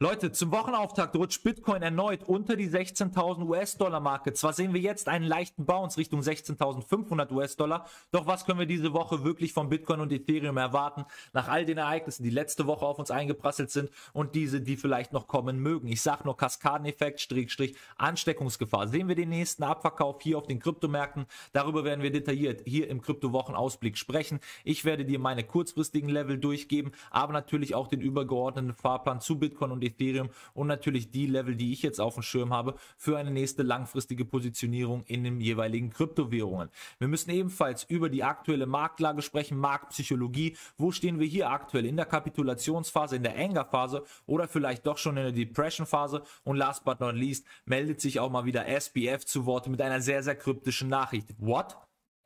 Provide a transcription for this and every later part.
Leute, zum Wochenauftakt rutscht Bitcoin erneut unter die 16.000 US-Dollar-Marke. Zwar sehen wir jetzt einen leichten Bounce Richtung 16.500 US-Dollar, doch was können wir diese Woche wirklich von Bitcoin und Ethereum erwarten, nach all den Ereignissen, die letzte Woche auf uns eingeprasselt sind und diese, die vielleicht noch kommen mögen. Ich sage nur Kaskadeneffekt, Strich, Strich, Ansteckungsgefahr. Sehen wir den nächsten Abverkauf hier auf den Kryptomärkten? Darüber werden wir detailliert hier im Kryptowochenausblick sprechen. Ich werde dir meine kurzfristigen Level durchgeben, aber natürlich auch den übergeordneten Fahrplan zu Bitcoin und Ethereum und natürlich die Level, die ich jetzt auf dem Schirm habe, für eine nächste langfristige Positionierung in den jeweiligen Kryptowährungen. Wir müssen ebenfalls über die aktuelle Marktlage sprechen, Marktpsychologie. Wo stehen wir hier aktuell? In der Kapitulationsphase, in der Anger-Phase oder vielleicht doch schon in der Depression-Phase? Und last but not least meldet sich auch mal wieder SBF zu Wort mit einer sehr, sehr kryptischen Nachricht. What?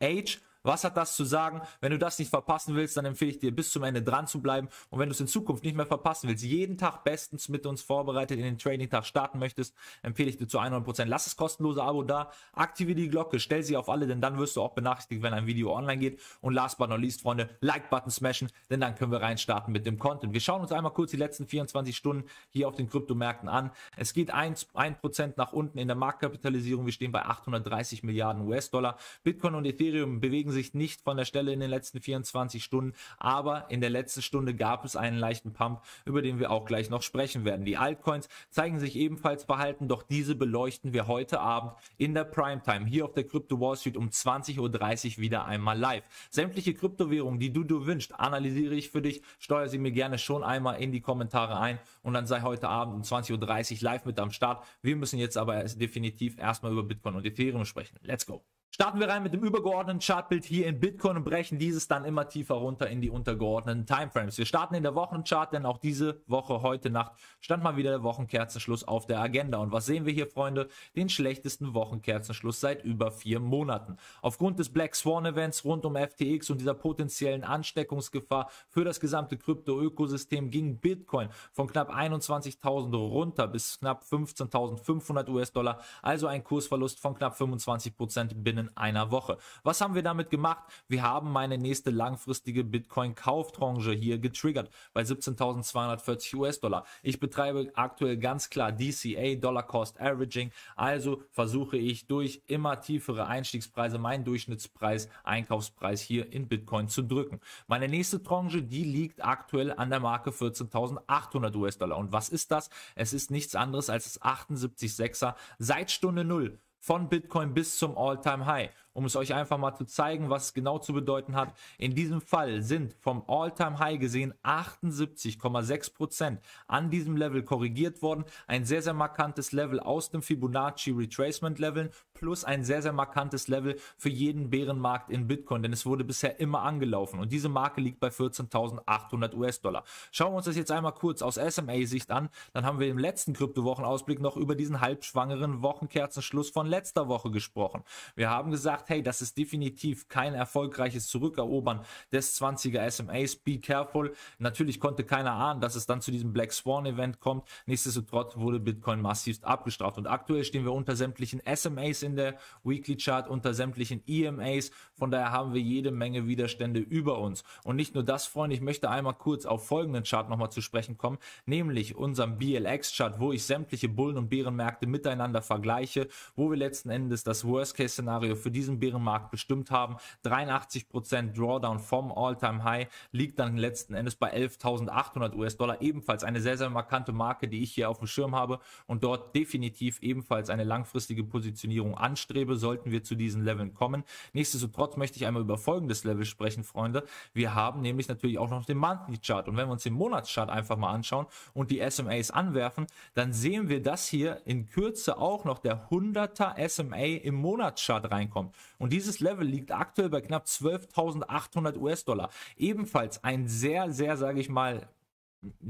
Age? Was hat das zu sagen? Wenn du das nicht verpassen willst, dann empfehle ich dir, bis zum Ende dran zu bleiben. Und wenn du es in Zukunft nicht mehr verpassen willst, jeden Tag bestens mit uns vorbereitet in den trading tag starten möchtest, empfehle ich dir zu 100%. Lass das kostenlose Abo da, aktiviere die Glocke, stell sie auf alle, denn dann wirst du auch benachrichtigt, wenn ein Video online geht. Und last but not least, Freunde, Like-Button smashen, denn dann können wir reinstarten mit dem Content. Wir schauen uns einmal kurz die letzten 24 Stunden hier auf den Kryptomärkten an. Es geht 1%, 1 nach unten in der Marktkapitalisierung. Wir stehen bei 830 Milliarden US-Dollar. Bitcoin und Ethereum bewegen sich nicht von der Stelle in den letzten 24 Stunden, aber in der letzten Stunde gab es einen leichten Pump, über den wir auch gleich noch sprechen werden. Die Altcoins zeigen sich ebenfalls behalten, doch diese beleuchten wir heute Abend in der Primetime hier auf der Crypto Wall Street um 20.30 Uhr wieder einmal live. Sämtliche Kryptowährungen, die du dir wünschst, analysiere ich für dich, steuere sie mir gerne schon einmal in die Kommentare ein und dann sei heute Abend um 20.30 Uhr live mit am Start. Wir müssen jetzt aber definitiv erstmal über Bitcoin und Ethereum sprechen. Let's go. Starten wir rein mit dem übergeordneten Chartbild hier in Bitcoin und brechen dieses dann immer tiefer runter in die untergeordneten Timeframes. Wir starten in der Wochenchart, denn auch diese Woche heute Nacht stand mal wieder der Wochenkerzenschluss auf der Agenda. Und was sehen wir hier, Freunde? Den schlechtesten Wochenkerzenschluss seit über vier Monaten. Aufgrund des Black Swan Events rund um FTX und dieser potenziellen Ansteckungsgefahr für das gesamte Krypto-Ökosystem ging Bitcoin von knapp 21.000 runter bis knapp 15.500 US-Dollar, also ein Kursverlust von knapp 25 Prozent binnen in einer Woche. Was haben wir damit gemacht? Wir haben meine nächste langfristige Bitcoin-Kauftranche hier getriggert bei 17.240 US-Dollar. Ich betreibe aktuell ganz klar DCA, Dollar Cost Averaging, also versuche ich durch immer tiefere Einstiegspreise meinen Durchschnittspreis, Einkaufspreis hier in Bitcoin zu drücken. Meine nächste Tranche, die liegt aktuell an der Marke 14.800 US-Dollar. Und was ist das? Es ist nichts anderes als das 78,6er seit Stunde Null von Bitcoin bis zum All-Time-High um es euch einfach mal zu zeigen, was es genau zu bedeuten hat. In diesem Fall sind vom All-Time-High gesehen 78,6% an diesem Level korrigiert worden. Ein sehr, sehr markantes Level aus dem Fibonacci Retracement Level plus ein sehr, sehr markantes Level für jeden Bärenmarkt in Bitcoin, denn es wurde bisher immer angelaufen und diese Marke liegt bei 14.800 US-Dollar. Schauen wir uns das jetzt einmal kurz aus SMA-Sicht an, dann haben wir im letzten Kryptowochenausblick noch über diesen halbschwangeren Wochenkerzenschluss von letzter Woche gesprochen. Wir haben gesagt, gesagt, hey, das ist definitiv kein erfolgreiches Zurückerobern des 20er SMAs. Be careful. Natürlich konnte keiner ahnen, dass es dann zu diesem Black Swan Event kommt. Nichtsdestotrotz wurde Bitcoin massivst abgestraft. Und aktuell stehen wir unter sämtlichen SMAs in der Weekly Chart, unter sämtlichen EMAs. Von daher haben wir jede Menge Widerstände über uns. Und nicht nur das, Freunde, ich möchte einmal kurz auf folgenden Chart nochmal zu sprechen kommen, nämlich unserem BLX-Chart, wo ich sämtliche Bullen- und Bärenmärkte miteinander vergleiche, wo wir letzten Endes das Worst-Case-Szenario für diesen diesen Bärenmarkt bestimmt haben. 83% Drawdown vom All-Time-High liegt dann letzten Endes bei 11.800 US-Dollar. Ebenfalls eine sehr, sehr markante Marke, die ich hier auf dem Schirm habe und dort definitiv ebenfalls eine langfristige Positionierung anstrebe, sollten wir zu diesen Leveln kommen. Nichtsdestotrotz möchte ich einmal über folgendes Level sprechen, Freunde. Wir haben nämlich natürlich auch noch den Monthly-Chart und wenn wir uns den Monatschart einfach mal anschauen und die SMAs anwerfen, dann sehen wir, dass hier in Kürze auch noch der 100er SMA im Monatschart reinkommt. Und dieses Level liegt aktuell bei knapp 12.800 US-Dollar. Ebenfalls ein sehr, sehr, sage ich mal,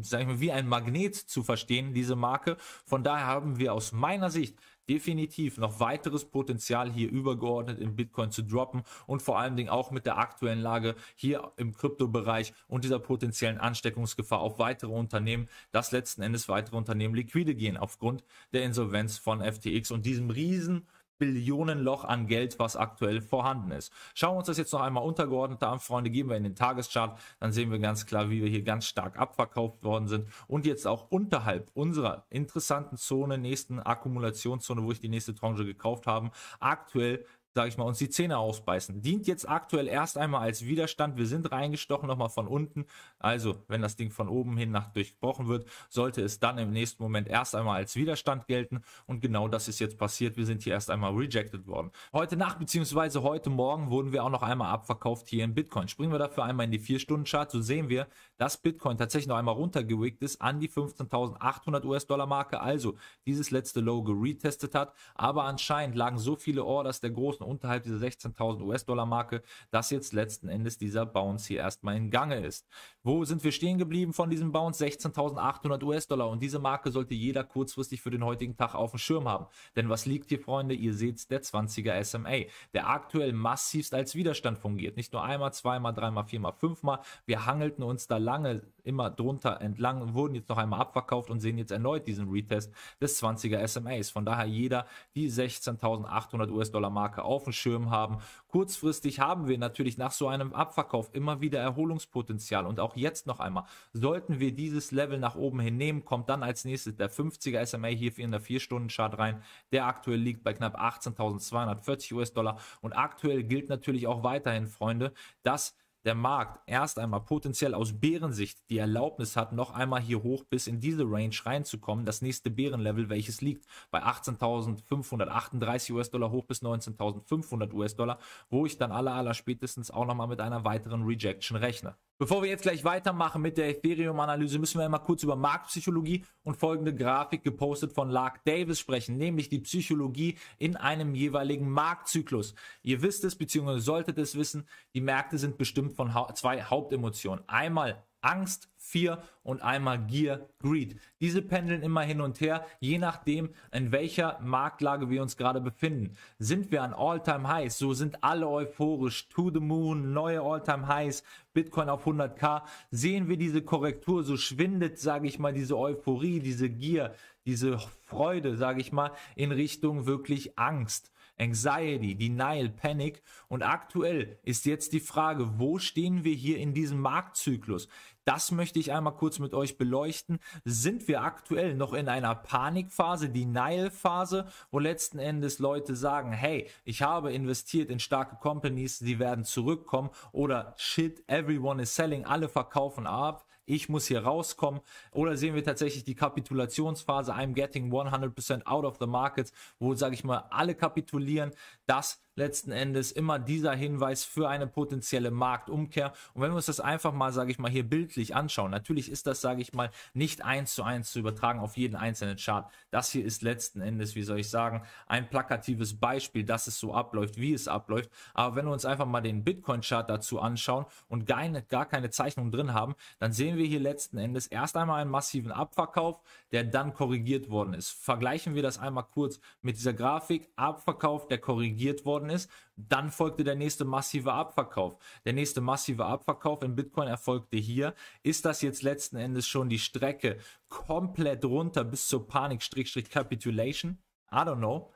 sag ich mal, wie ein Magnet zu verstehen, diese Marke. Von daher haben wir aus meiner Sicht definitiv noch weiteres Potenzial hier übergeordnet in Bitcoin zu droppen und vor allen Dingen auch mit der aktuellen Lage hier im Kryptobereich und dieser potenziellen Ansteckungsgefahr auf weitere Unternehmen, dass letzten Endes weitere Unternehmen liquide gehen aufgrund der Insolvenz von FTX und diesem riesen Billionen Loch an Geld, was aktuell vorhanden ist. Schauen wir uns das jetzt noch einmal untergeordnet an, Freunde, gehen wir in den Tageschart, dann sehen wir ganz klar, wie wir hier ganz stark abverkauft worden sind und jetzt auch unterhalb unserer interessanten Zone, nächsten Akkumulationszone, wo ich die nächste Tranche gekauft habe, aktuell sage ich mal, uns die Zähne ausbeißen. Dient jetzt aktuell erst einmal als Widerstand. Wir sind reingestochen nochmal von unten. Also, wenn das Ding von oben hin nach durchbrochen wird, sollte es dann im nächsten Moment erst einmal als Widerstand gelten. Und genau das ist jetzt passiert. Wir sind hier erst einmal rejected worden. Heute Nacht bzw. heute Morgen wurden wir auch noch einmal abverkauft hier in Bitcoin. Springen wir dafür einmal in die 4-Stunden-Chart. So sehen wir, dass Bitcoin tatsächlich noch einmal runtergewickt ist an die 15.800 US-Dollar-Marke. Also, dieses letzte Low geretestet hat. Aber anscheinend lagen so viele Orders der großen draußen unterhalb dieser 16.000 US-Dollar-Marke, dass jetzt letzten Endes dieser Bounce hier erstmal in Gange ist. Wo sind wir stehen geblieben von diesem Bounce? 16.800 US-Dollar und diese Marke sollte jeder kurzfristig für den heutigen Tag auf dem Schirm haben. Denn was liegt hier, Freunde? Ihr seht der 20er SMA, der aktuell massivst als Widerstand fungiert. Nicht nur einmal, zweimal, dreimal, viermal, fünfmal. Wir hangelten uns da lange immer drunter entlang, wurden jetzt noch einmal abverkauft und sehen jetzt erneut diesen Retest des 20er SMAs. Von daher jeder die 16.800 US-Dollar Marke auf dem Schirm haben. Kurzfristig haben wir natürlich nach so einem Abverkauf immer wieder Erholungspotenzial und auch jetzt noch einmal. Sollten wir dieses Level nach oben hinnehmen, kommt dann als nächstes der 50er SMA hier in der 4-Stunden-Chart rein. Der aktuell liegt bei knapp 18.240 US-Dollar und aktuell gilt natürlich auch weiterhin, Freunde, dass der Markt erst einmal potenziell aus Bärensicht die Erlaubnis hat, noch einmal hier hoch bis in diese Range reinzukommen, das nächste Bärenlevel, welches liegt bei 18.538 US-Dollar hoch bis 19.500 US-Dollar, wo ich dann aller aller spätestens auch nochmal mit einer weiteren Rejection rechne. Bevor wir jetzt gleich weitermachen mit der Ethereum-Analyse, müssen wir einmal kurz über Marktpsychologie und folgende Grafik gepostet von Lark Davis sprechen, nämlich die Psychologie in einem jeweiligen Marktzyklus. Ihr wisst es, beziehungsweise solltet es wissen, die Märkte sind bestimmt bestimmt von hau zwei Hauptemotionen. Einmal Angst, Fear und einmal Gear, Greed. Diese pendeln immer hin und her, je nachdem, in welcher Marktlage wir uns gerade befinden. Sind wir an All-Time-Highs, so sind alle euphorisch, to the moon, neue All-Time-Highs, Bitcoin auf 100k. Sehen wir diese Korrektur, so schwindet, sage ich mal, diese Euphorie, diese Gier, diese Freude, sage ich mal, in Richtung wirklich Angst. Anxiety, Denial, Panic. Und aktuell ist jetzt die Frage, wo stehen wir hier in diesem Marktzyklus? Das möchte ich einmal kurz mit euch beleuchten. Sind wir aktuell noch in einer Panikphase, Denial-Phase, wo letzten Endes Leute sagen, hey, ich habe investiert in starke Companies, die werden zurückkommen oder shit, everyone is selling, alle verkaufen ab ich muss hier rauskommen. Oder sehen wir tatsächlich die Kapitulationsphase, I'm getting 100% out of the market, wo, sage ich mal, alle kapitulieren, das letzten Endes immer dieser Hinweis für eine potenzielle Marktumkehr. Und wenn wir uns das einfach mal, sage ich mal, hier bildlich anschauen, natürlich ist das, sage ich mal, nicht eins zu eins zu übertragen auf jeden einzelnen Chart. Das hier ist letzten Endes, wie soll ich sagen, ein plakatives Beispiel, dass es so abläuft, wie es abläuft. Aber wenn wir uns einfach mal den Bitcoin-Chart dazu anschauen und gar, keine, gar keine Zeichnung drin haben, dann sehen wir hier letzten Endes erst einmal einen massiven Abverkauf, der dann korrigiert worden ist. Vergleichen wir das einmal kurz mit dieser Grafik. Abverkauf, der korrigiert korrigiert worden ist. Dann folgte der nächste massive Abverkauf. Der nächste massive Abverkauf in Bitcoin erfolgte hier. Ist das jetzt letzten Endes schon die Strecke komplett runter bis zur Panik-Capitulation? I don't know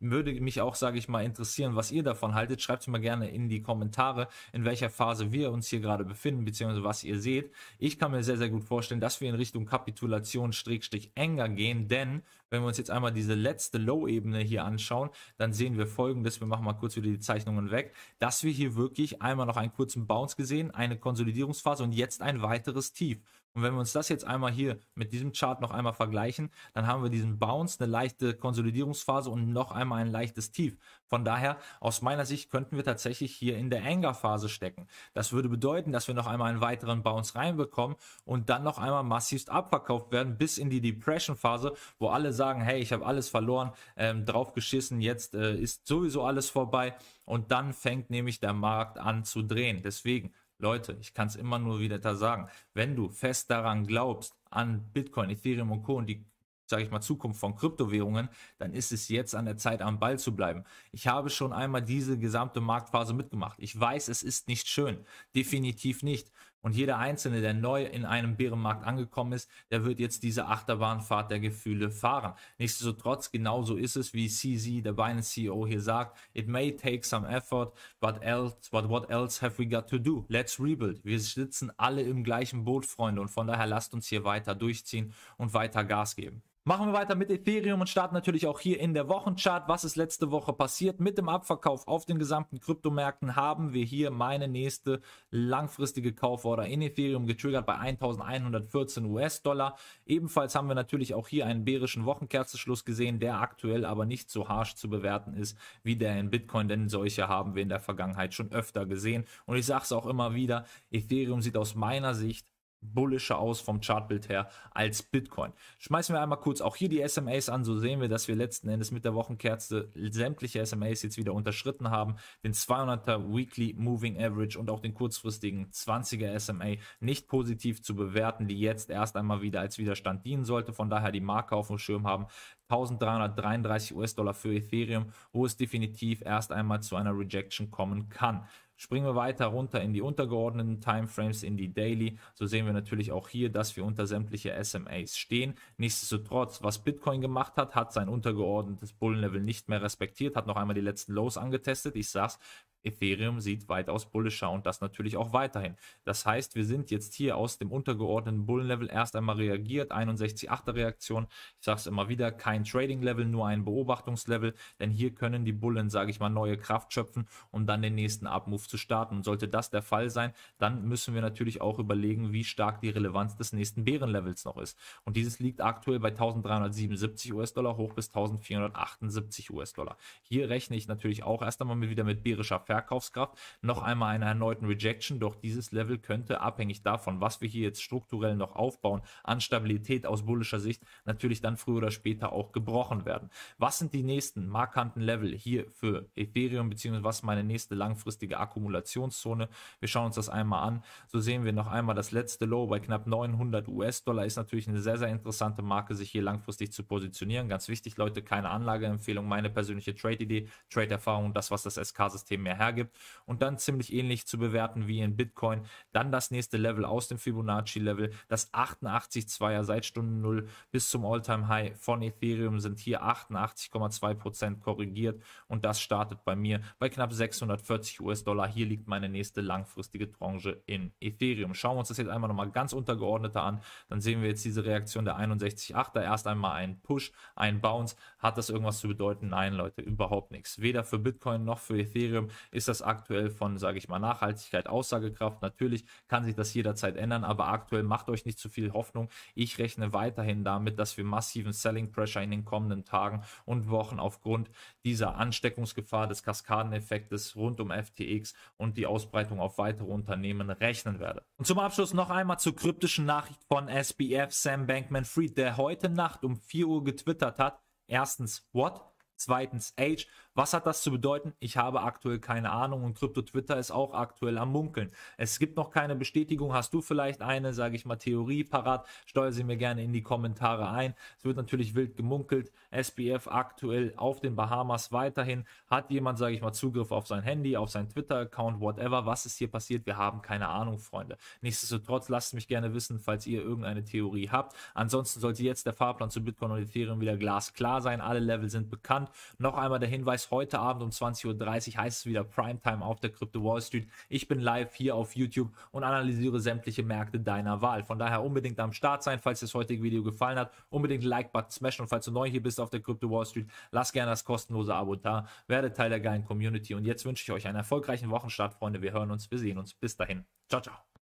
würde mich auch, sage ich mal, interessieren, was ihr davon haltet. Schreibt es mal gerne in die Kommentare, in welcher Phase wir uns hier gerade befinden, beziehungsweise was ihr seht. Ich kann mir sehr, sehr gut vorstellen, dass wir in Richtung Kapitulation Strich enger gehen, denn wenn wir uns jetzt einmal diese letzte Low-Ebene hier anschauen, dann sehen wir folgendes, wir machen mal kurz wieder die Zeichnungen weg, dass wir hier wirklich einmal noch einen kurzen Bounce gesehen, eine Konsolidierungsphase und jetzt ein weiteres Tief. Und wenn wir uns das jetzt einmal hier mit diesem Chart noch einmal vergleichen, dann haben wir diesen Bounce, eine leichte Konsolidierungsphase und noch einmal ein leichtes Tief. Von daher, aus meiner Sicht könnten wir tatsächlich hier in der Anger-Phase stecken. Das würde bedeuten, dass wir noch einmal einen weiteren Bounce reinbekommen und dann noch einmal massivst abverkauft werden bis in die Depression-Phase, wo alle sagen, hey, ich habe alles verloren, ähm, drauf geschissen, jetzt äh, ist sowieso alles vorbei und dann fängt nämlich der Markt an zu drehen. Deswegen Leute, ich kann es immer nur wieder da sagen, wenn du fest daran glaubst, an Bitcoin, Ethereum und Co. und die sage ich mal, Zukunft von Kryptowährungen, dann ist es jetzt an der Zeit, am Ball zu bleiben. Ich habe schon einmal diese gesamte Marktphase mitgemacht. Ich weiß, es ist nicht schön. Definitiv nicht. Und jeder Einzelne, der neu in einem Bärenmarkt angekommen ist, der wird jetzt diese Achterbahnfahrt der Gefühle fahren. Nichtsdestotrotz, genauso ist es, wie CZ, der Binance CEO hier sagt, it may take some effort, but else, but what else have we got to do? Let's rebuild. Wir sitzen alle im gleichen Boot, Freunde, und von daher lasst uns hier weiter durchziehen und weiter Gas geben. Machen wir weiter mit Ethereum und starten natürlich auch hier in der Wochenchart. Was ist letzte Woche passiert? Mit dem Abverkauf auf den gesamten Kryptomärkten haben wir hier meine nächste langfristige Kauf Order in Ethereum getriggert bei 1114 US-Dollar. Ebenfalls haben wir natürlich auch hier einen bärischen Wochenkerzenschluss gesehen, der aktuell aber nicht so harsch zu bewerten ist wie der in Bitcoin, denn solche haben wir in der Vergangenheit schon öfter gesehen. Und ich sage es auch immer wieder, Ethereum sieht aus meiner Sicht bullischer aus vom Chartbild her als Bitcoin. Schmeißen wir einmal kurz auch hier die SMAs an, so sehen wir, dass wir letzten Endes mit der Wochenkerze sämtliche SMAs jetzt wieder unterschritten haben, den 200er Weekly Moving Average und auch den kurzfristigen 20er SMA nicht positiv zu bewerten, die jetzt erst einmal wieder als Widerstand dienen sollte, von daher die Marke auf dem Schirm haben, 1333 US-Dollar für Ethereum, wo es definitiv erst einmal zu einer Rejection kommen kann. Springen wir weiter runter in die untergeordneten Timeframes, in die Daily. So sehen wir natürlich auch hier, dass wir unter sämtliche SMAs stehen. Nichtsdestotrotz, was Bitcoin gemacht hat, hat sein untergeordnetes Bullenlevel nicht mehr respektiert, hat noch einmal die letzten Lows angetestet. Ich sag's, Ethereum sieht weitaus bullischer und das natürlich auch weiterhin. Das heißt, wir sind jetzt hier aus dem untergeordneten Bullenlevel erst einmal reagiert, 61,8er Reaktion. Ich sage es immer wieder, kein Trading-Level, nur ein Beobachtungslevel, denn hier können die Bullen, sage ich mal, neue Kraft schöpfen, um dann den nächsten Abmove zu starten. Und sollte das der Fall sein, dann müssen wir natürlich auch überlegen, wie stark die Relevanz des nächsten Bärenlevels noch ist. Und dieses liegt aktuell bei 1377 US-Dollar hoch bis 1478 US-Dollar. Hier rechne ich natürlich auch erst einmal wieder mit bärischer Verkaufskraft noch einmal einer erneuten Rejection. Doch dieses Level könnte abhängig davon, was wir hier jetzt strukturell noch aufbauen, an Stabilität aus bullischer Sicht natürlich dann früher oder später auch gebrochen werden. Was sind die nächsten markanten Level hier für Ethereum beziehungsweise was meine nächste langfristige Akkumulationszone? Wir schauen uns das einmal an. So sehen wir noch einmal das letzte Low bei knapp 900 US-Dollar ist natürlich eine sehr, sehr interessante Marke, sich hier langfristig zu positionieren. Ganz wichtig, Leute, keine Anlageempfehlung, meine persönliche Trade-Idee, Trade-Erfahrung, das, was das SK-System mehr hergibt und dann ziemlich ähnlich zu bewerten wie in Bitcoin. Dann das nächste Level aus dem Fibonacci-Level, das 88,2er seit Stunde 0 bis zum All-Time-High von Ethereum sind hier 88,2% korrigiert und das startet bei mir bei knapp 640 US-Dollar. Hier liegt meine nächste langfristige Tranche in Ethereum. Schauen wir uns das jetzt einmal nochmal ganz untergeordneter an, dann sehen wir jetzt diese Reaktion der 61,8er. Erst einmal ein Push, ein Bounce. Hat das irgendwas zu bedeuten? Nein, Leute, überhaupt nichts. Weder für Bitcoin noch für Ethereum ist das aktuell von, sage ich mal, Nachhaltigkeit, Aussagekraft. Natürlich kann sich das jederzeit ändern, aber aktuell macht euch nicht zu viel Hoffnung. Ich rechne weiterhin damit, dass wir massiven Selling Pressure in den kommenden Tagen und Wochen aufgrund dieser Ansteckungsgefahr des Kaskadeneffektes rund um FTX und die Ausbreitung auf weitere Unternehmen rechnen werde. Und zum Abschluss noch einmal zur kryptischen Nachricht von SBF Sam Bankman Fried, der heute Nacht um 4 Uhr getwittert hat. Erstens, what? Zweitens, Age. Was hat das zu bedeuten? Ich habe aktuell keine Ahnung und Krypto Twitter ist auch aktuell am munkeln. Es gibt noch keine Bestätigung. Hast du vielleicht eine, sage ich mal, Theorie parat? Steuer sie mir gerne in die Kommentare ein. Es wird natürlich wild gemunkelt. SBF aktuell auf den Bahamas weiterhin. Hat jemand, sage ich mal, Zugriff auf sein Handy, auf sein Twitter-Account, whatever. Was ist hier passiert? Wir haben keine Ahnung, Freunde. Nichtsdestotrotz lasst mich gerne wissen, falls ihr irgendeine Theorie habt. Ansonsten sollte jetzt der Fahrplan zu Bitcoin und Ethereum wieder glasklar sein. Alle Level sind bekannt. Noch einmal der Hinweis, heute Abend um 20.30 Uhr heißt es wieder Primetime auf der Crypto Wall Street. Ich bin live hier auf YouTube und analysiere sämtliche Märkte deiner Wahl. Von daher unbedingt am Start sein, falls dir das heutige Video gefallen hat. Unbedingt Like-Button smashen und falls du neu hier bist auf der Crypto Wall Street, lass gerne das kostenlose Abo da, werde Teil der geilen Community und jetzt wünsche ich euch einen erfolgreichen Wochenstart, Freunde. Wir hören uns, wir sehen uns. Bis dahin. Ciao, ciao.